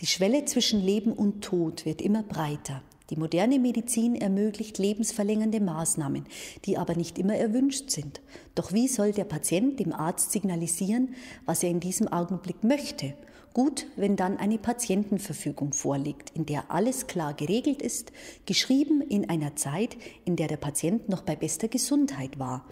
Die Schwelle zwischen Leben und Tod wird immer breiter. Die moderne Medizin ermöglicht lebensverlängernde Maßnahmen, die aber nicht immer erwünscht sind. Doch wie soll der Patient dem Arzt signalisieren, was er in diesem Augenblick möchte? Gut, wenn dann eine Patientenverfügung vorliegt, in der alles klar geregelt ist, geschrieben in einer Zeit, in der der Patient noch bei bester Gesundheit war.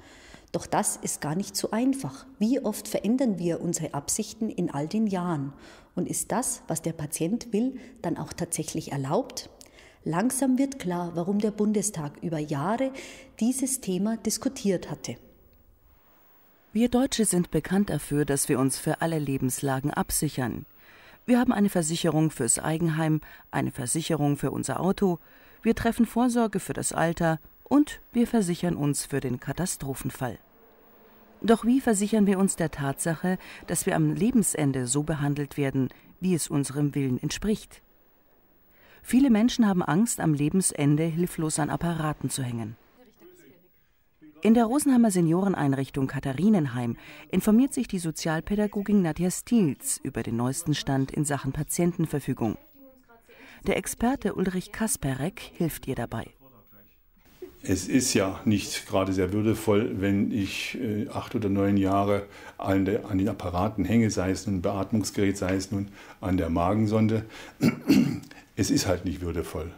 Doch das ist gar nicht so einfach. Wie oft verändern wir unsere Absichten in all den Jahren? und ist das, was der Patient will, dann auch tatsächlich erlaubt? Langsam wird klar, warum der Bundestag über Jahre dieses Thema diskutiert hatte. Wir Deutsche sind bekannt dafür, dass wir uns für alle Lebenslagen absichern. Wir haben eine Versicherung fürs Eigenheim, eine Versicherung für unser Auto, wir treffen Vorsorge für das Alter und wir versichern uns für den Katastrophenfall. Doch wie versichern wir uns der Tatsache, dass wir am Lebensende so behandelt werden, wie es unserem Willen entspricht? Viele Menschen haben Angst, am Lebensende hilflos an Apparaten zu hängen. In der Rosenheimer Senioreneinrichtung Katharinenheim informiert sich die Sozialpädagogin Nadja Stiels über den neuesten Stand in Sachen Patientenverfügung. Der Experte Ulrich Kasperek hilft ihr dabei es ist ja nicht gerade sehr würdevoll, wenn ich äh, acht oder neun Jahre an, der, an, den Apparaten hänge, sei es nun ein Beatmungsgerät, sei es nun an der Magensonde. Es ist halt nicht würdevoll.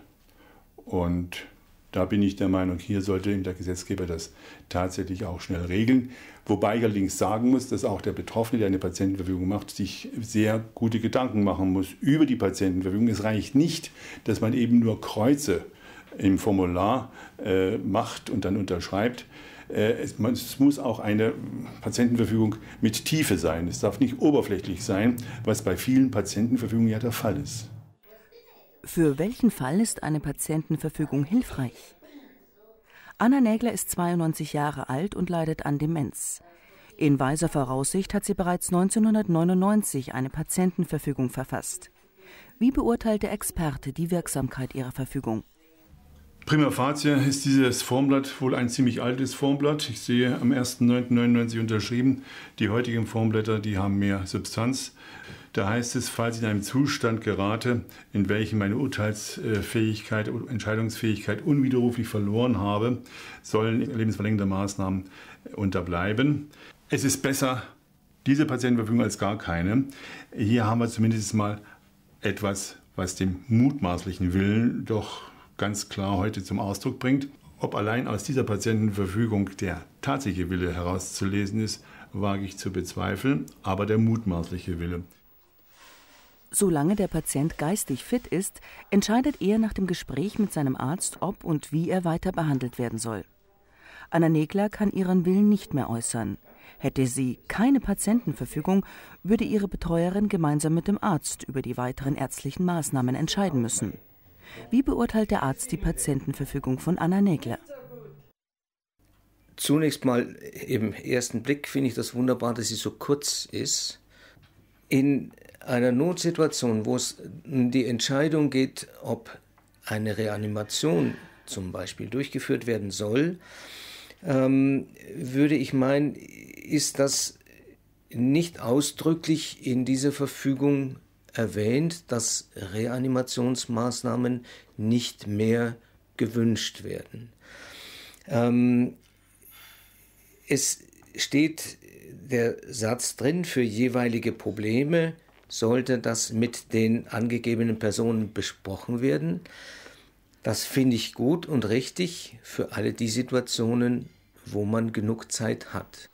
Und da bin ich der Meinung, hier sollte der Gesetzgeber das tatsächlich auch schnell regeln. Wobei ich allerdings sagen muss, dass auch der Betroffene, der eine Patientenverfügung macht, sich sehr gute Gedanken machen muss über die Patientenverfügung. Es reicht nicht, dass man eben nur Kreuze im Formular äh, macht und dann unterschreibt. Äh, es, muss auch eine Patientenverfügung mit Tiefe sein. Es darf nicht oberflächlich sein, was bei vielen Patientenverfügungen ja der Fall ist. Für welchen Fall ist eine Patientenverfügung hilfreich? Anna Nägler ist 92 Jahre alt und leidet an Demenz. In weiser Voraussicht hat sie bereits 1999 eine Patientenverfügung verfasst. Wie beurteilt der Experte die Wirksamkeit ihrer Verfügung? Prima facie ist dieses Formblatt wohl ein ziemlich altes Formblatt. Ich sehe am 1.9.99 unterschrieben. Die heutigen Formblätter, die haben mehr Substanz. Da heißt es, falls ich in einem Zustand gerate, in welchem meine Urteilsfähigkeit und Entscheidungsfähigkeit unwiderruflich verloren habe, sollen lebensverlängernde Maßnahmen unterbleiben. Es ist besser, diese Patientenverfügung als gar keine. Hier haben wir zumindest mal etwas, was dem mutmaßlichen Willen doch ganz klar heute zum Ausdruck bringt. Ob allein aus dieser Patientenverfügung der tatsächliche Wille herauszulesen ist, wage ich zu bezweifeln, aber der mutmaßliche Wille. Solange der Patient geistig fit ist, entscheidet er nach dem Gespräch mit seinem Arzt, ob und wie er weiter behandelt werden soll. Anna Negler kann ihren Willen nicht mehr äußern. Hätte sie keine Patientenverfügung, würde ihre Betreuerin gemeinsam mit dem Arzt über die weiteren ärztlichen Maßnahmen entscheiden müssen. Wie beurteilt der Arzt die Patientenverfügung von Anna Nägler? Zunächst mal im ersten Blick finde ich das wunderbar, dass sie so kurz ist. In einer Notsituation, wo es um die Entscheidung geht, ob eine Reanimation zum Beispiel durchgeführt werden soll, ähm, würde ich meinen, ist das nicht ausdrücklich in dieser Verfügung erwähnt, dass Reanimationsmaßnahmen nicht mehr gewünscht werden. Ähm, es steht der Satz drin, für jeweilige Probleme sollte das mit den angegebenen Personen besprochen werden. Das finde ich gut und richtig für alle die Situationen, wo man genug Zeit hat.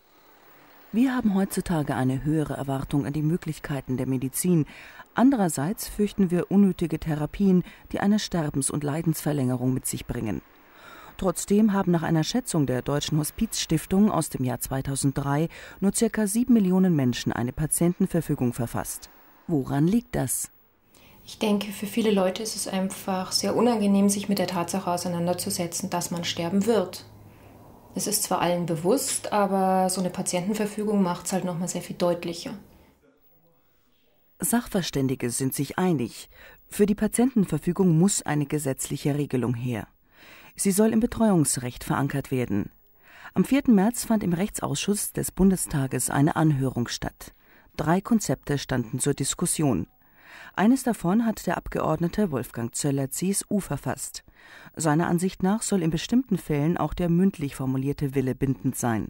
Wir haben heutzutage eine höhere Erwartung an die Möglichkeiten der Medizin. Andererseits fürchten wir unnötige Therapien, die eine Sterbens- und Leidensverlängerung mit sich bringen. Trotzdem haben nach einer Schätzung der Deutschen Hospizstiftung aus dem Jahr 2003 nur circa sieben Millionen Menschen eine Patientenverfügung verfasst. Woran liegt das? Ich denke, für viele Leute ist es einfach sehr unangenehm, sich mit der Tatsache auseinanderzusetzen, dass man sterben wird. Es ist zwar allen bewusst, aber so eine Patientenverfügung macht es halt nochmal sehr viel deutlicher. Sachverständige sind sich einig. Für die Patientenverfügung muss eine gesetzliche Regelung her. Sie soll im Betreuungsrecht verankert werden. Am 4. März fand im Rechtsausschuss des Bundestages eine Anhörung statt. Drei Konzepte standen zur Diskussion. Eines davon hat der Abgeordnete Wolfgang Zöller CSU verfasst. Seiner Ansicht nach soll in bestimmten Fällen auch der mündlich formulierte Wille bindend sein.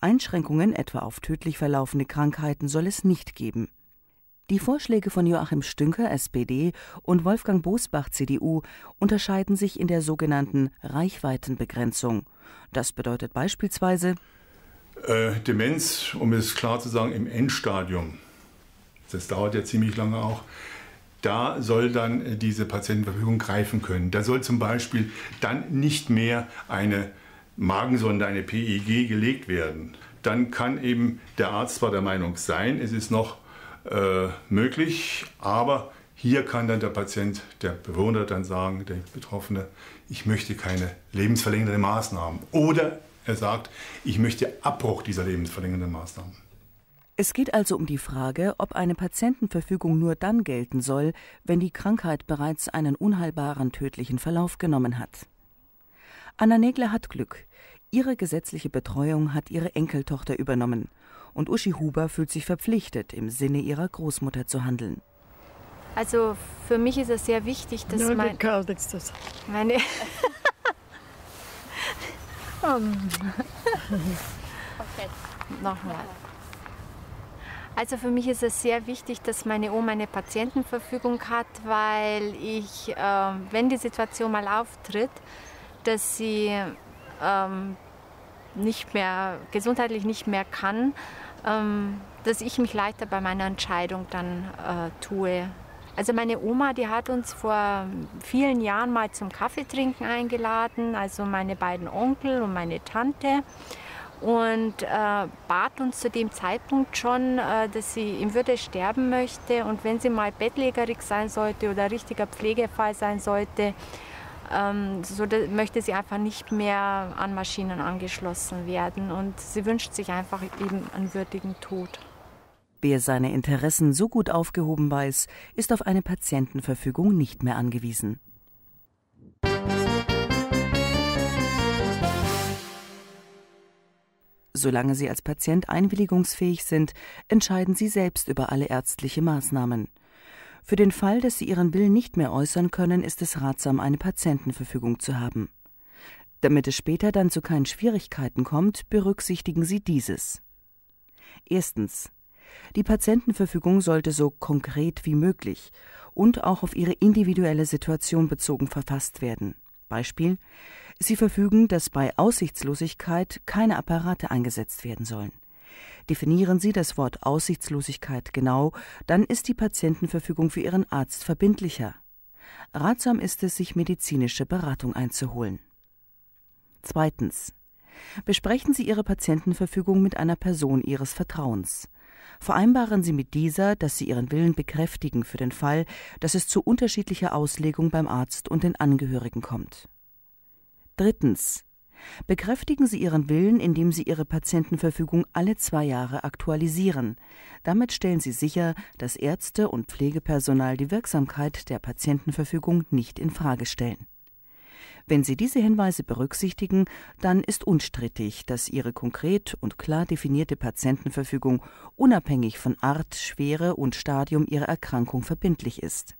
Einschränkungen etwa auf tödlich verlaufende Krankheiten soll es nicht geben. Die Vorschläge von Joachim Stünker SPD und Wolfgang Bosbach CDU unterscheiden sich in der sogenannten Reichweitenbegrenzung. Das bedeutet beispielsweise äh, Demenz, um es klar zu sagen, im Endstadium. Das dauert ja ziemlich lange auch da soll dann äh, diese Patientenverfügung greifen können. Da soll zum Beispiel dann nicht mehr eine Magensonde, eine PEG gelegt werden. Dann kann eben der Arzt zwar der Meinung sein, es ist noch äh, möglich, aber hier kann dann der Patient, der Bewohner dann sagen, der Betroffene, ich möchte keine lebensverlängernde Maßnahmen. Oder er sagt, ich möchte Abbruch dieser lebensverlängernden Maßnahmen. Es geht also um die Frage, ob eine Patientenverfügung nur dann gelten soll, wenn die Krankheit bereits einen unheilbaren tödlichen Verlauf genommen hat. Anna Nägler hat Glück. Ihre gesetzliche Betreuung hat ihre Enkeltochter übernommen. Und Uschi Huber fühlt sich verpflichtet, im Sinne ihrer Großmutter zu handeln. Also für mich ist es sehr wichtig, dass Nein, mein, gar nichts, das. meine... okay. Nochmal. Also für mich ist es sehr wichtig, dass meine Oma eine Patientenverfügung hat, weil ich, ähm, wenn die Situation mal auftritt, dass sie ähm, nicht mehr gesundheitlich nicht mehr kann, ähm, dass ich mich leichter bei meiner Entscheidung dann äh, tue. Also meine Oma, die hat uns vor vielen Jahren mal zum Kaffeetrinken eingeladen, also meine beiden Onkel und meine Tante und äh, bat uns zu dem Zeitpunkt schon, äh, dass sie in Würde sterben möchte und wenn sie mal bettlägerig sein sollte oder richtiger Pflegefall sein sollte, ähm, so da, möchte sie einfach nicht mehr an Maschinen angeschlossen werden und sie wünscht sich einfach eben einen würdigen Tod. Wer seine Interessen so gut aufgehoben weiß, ist auf eine Patientenverfügung nicht mehr angewiesen. Solange Sie als Patient einwilligungsfähig sind, entscheiden Sie selbst über alle ärztliche Maßnahmen. Für den Fall, dass Sie Ihren Willen nicht mehr äußern können, ist es ratsam, eine Patientenverfügung zu haben. Damit es später dann zu keinen Schwierigkeiten kommt, berücksichtigen Sie dieses. Erstens. Die Patientenverfügung sollte so konkret wie möglich und auch auf Ihre individuelle Situation bezogen verfasst werden. Beispiel, sie verfügen, dass bei Aussichtslosigkeit keine Apparate eingesetzt werden sollen. Definieren Sie das Wort Aussichtslosigkeit genau, dann ist die Patientenverfügung für Ihren Arzt verbindlicher. Ratsam ist es, sich medizinische Beratung einzuholen. Zweitens. Besprechen Sie Ihre Patientenverfügung mit einer Person Ihres Vertrauens. Vereinbaren Sie mit dieser, dass Sie Ihren Willen bekräftigen für den Fall, dass es zu unterschiedlicher Auslegung beim Arzt und den Angehörigen kommt. Drittens. Bekräftigen Sie Ihren Willen, indem Sie Ihre Patientenverfügung alle zwei Jahre aktualisieren. Damit stellen Sie sicher, dass Ärzte und Pflegepersonal die Wirksamkeit der Patientenverfügung nicht in Frage stellen. Wenn Sie diese Hinweise berücksichtigen, dann ist unstrittig, dass Ihre konkret und klar definierte Patientenverfügung unabhängig von Art, Schwere und Stadium Ihrer Erkrankung verbindlich ist.